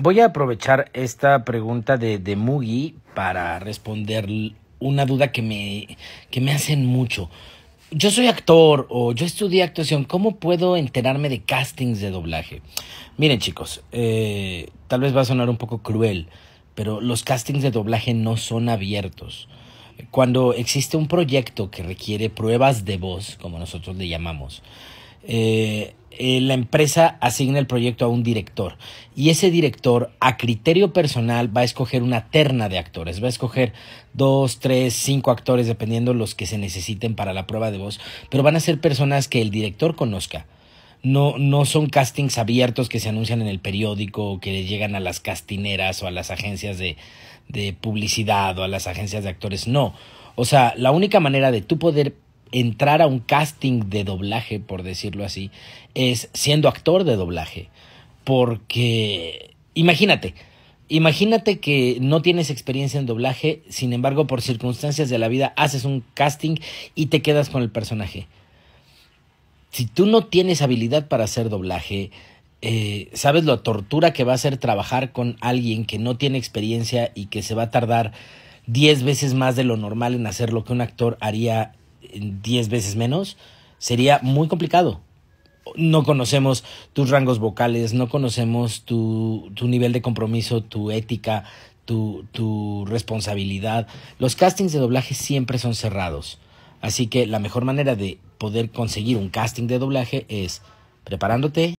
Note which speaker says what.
Speaker 1: Voy a aprovechar esta pregunta de, de Mugi para responder una duda que me, que me hacen mucho. Yo soy actor o yo estudié actuación, ¿cómo puedo enterarme de castings de doblaje? Miren chicos, eh, tal vez va a sonar un poco cruel, pero los castings de doblaje no son abiertos. Cuando existe un proyecto que requiere pruebas de voz, como nosotros le llamamos, eh, eh, la empresa asigna el proyecto a un director y ese director a criterio personal va a escoger una terna de actores, va a escoger dos, tres, cinco actores dependiendo los que se necesiten para la prueba de voz, pero van a ser personas que el director conozca. No, no son castings abiertos que se anuncian en el periódico o que llegan a las castineras o a las agencias de, de publicidad o a las agencias de actores, no. O sea, la única manera de tú poder entrar a un casting de doblaje, por decirlo así, es siendo actor de doblaje. Porque, imagínate, imagínate que no tienes experiencia en doblaje, sin embargo, por circunstancias de la vida, haces un casting y te quedas con el personaje. Si tú no tienes habilidad para hacer doblaje, eh, sabes la tortura que va a ser trabajar con alguien que no tiene experiencia y que se va a tardar 10 veces más de lo normal en hacer lo que un actor haría 10 veces menos, sería muy complicado. No conocemos tus rangos vocales, no conocemos tu, tu nivel de compromiso, tu ética, tu, tu, responsabilidad. Los castings de doblaje siempre son cerrados. Así que la mejor manera de poder conseguir un casting de doblaje es preparándote.